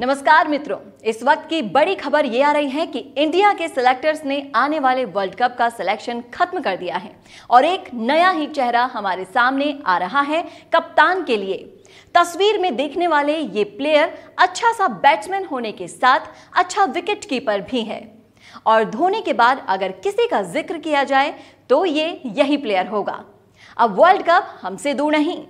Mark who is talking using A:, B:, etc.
A: नमस्कार मित्रों इस वक्त की बड़ी खबर ये आ रही है कि इंडिया के सिलेक्टर्स ने आने वाले वर्ल्ड कप का सिलेक्शन खत्म कर दिया है और एक नया ही चेहरा हमारे सामने आ रहा है कप्तान के लिए तस्वीर में देखने वाले ये प्लेयर अच्छा सा बैट्समैन होने के साथ अच्छा विकेट कीपर भी है और धोने के बाद अगर किसी का जिक्र किया जाए तो ये यही प्लेयर होगा अब वर्ल्ड कप हमसे दूर नहीं